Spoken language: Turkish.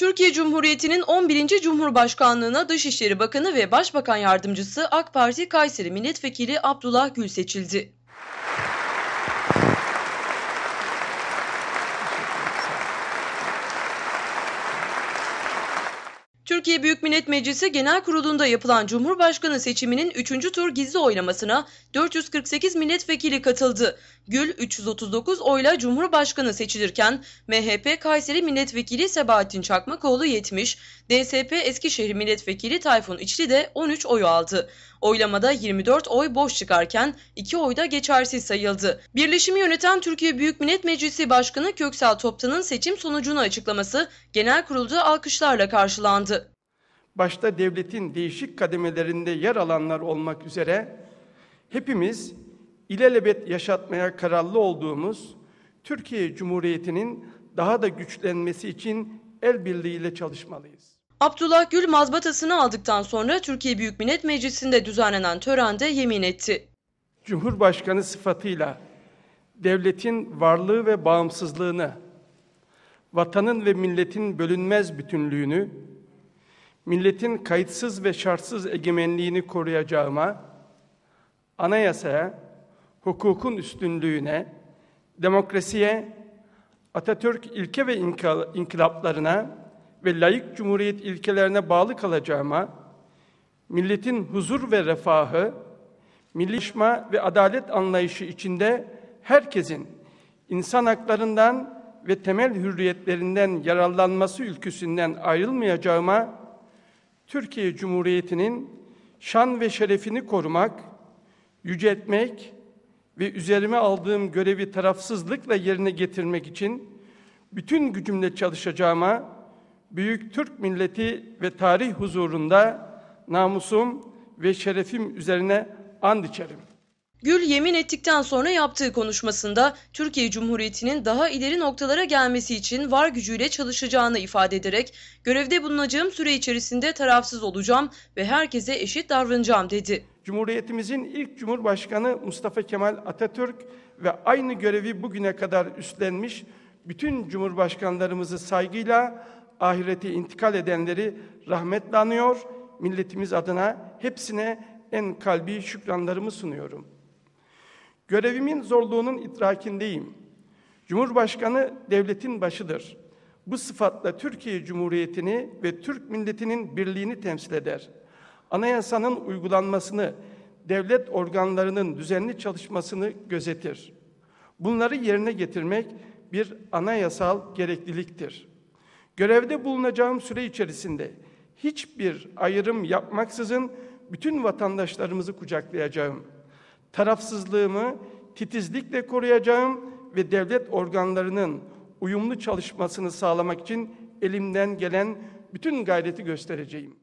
Türkiye Cumhuriyeti'nin 11. Cumhurbaşkanlığına Dışişleri Bakanı ve Başbakan Yardımcısı AK Parti Kayseri Milletvekili Abdullah Gül seçildi. Türkiye Büyük Millet Meclisi Genel Kurulu'nda yapılan Cumhurbaşkanı seçiminin 3. tur gizli oylamasına 448 milletvekili katıldı. Gül 339 oyla Cumhurbaşkanı seçilirken MHP Kayseri Milletvekili Sebahattin Çakmakoğlu 70, DSP Eskişehir Milletvekili Tayfun İçli de 13 oyu aldı. Oylamada 24 oy boş çıkarken 2 oy da geçersiz sayıldı. Birleşimi yöneten Türkiye Büyük Millet Meclisi Başkanı Köksal Toptan'ın seçim sonucunu açıklaması genel kurulda alkışlarla karşılandı. Başta devletin değişik kademelerinde yer alanlar olmak üzere hepimiz ilelebet yaşatmaya kararlı olduğumuz Türkiye Cumhuriyeti'nin daha da güçlenmesi için el birliğiyle çalışmalıyız. Abdullah Gül mazbatasını aldıktan sonra Türkiye Büyük Millet Meclisi'nde düzenlenen törende yemin etti. Cumhurbaşkanı sıfatıyla devletin varlığı ve bağımsızlığını, vatanın ve milletin bölünmez bütünlüğünü, milletin kayıtsız ve şartsız egemenliğini koruyacağıma, anayasaya, hukukun üstünlüğüne, demokrasiye, Atatürk ilke ve inkılaplarına, ve layık cumhuriyet ilkelerine bağlı kalacağıma, milletin huzur ve refahı, millişma ve adalet anlayışı içinde herkesin insan haklarından ve temel hürriyetlerinden yararlanması ülküsünden ayrılmayacağıma, Türkiye Cumhuriyeti'nin şan ve şerefini korumak, yüceltmek ve üzerime aldığım görevi tarafsızlıkla yerine getirmek için bütün gücümle çalışacağıma, büyük Türk milleti ve tarih huzurunda namusum ve şerefim üzerine and içerim. Gül yemin ettikten sonra yaptığı konuşmasında Türkiye Cumhuriyeti'nin daha ileri noktalara gelmesi için var gücüyle çalışacağını ifade ederek görevde bulunacağım süre içerisinde tarafsız olacağım ve herkese eşit davranacağım dedi. Cumhuriyetimizin ilk Cumhurbaşkanı Mustafa Kemal Atatürk ve aynı görevi bugüne kadar üstlenmiş bütün cumhurbaşkanlarımızı saygıyla ahirete intikal edenleri rahmetle anıyor. Milletimiz adına hepsine en kalbi şükranlarımı sunuyorum. Görevimin zorluğunun idrakindeyim. Cumhurbaşkanı devletin başıdır. Bu sıfatla Türkiye Cumhuriyeti'ni ve Türk milletinin birliğini temsil eder. Anayasanın uygulanmasını, devlet organlarının düzenli çalışmasını gözetir. Bunları yerine getirmek bir anayasal gerekliliktir. Görevde bulunacağım süre içerisinde hiçbir ayrım yapmaksızın bütün vatandaşlarımızı kucaklayacağım. Tarafsızlığımı titizlikle koruyacağım ve devlet organlarının uyumlu çalışmasını sağlamak için elimden gelen bütün gayreti göstereceğim.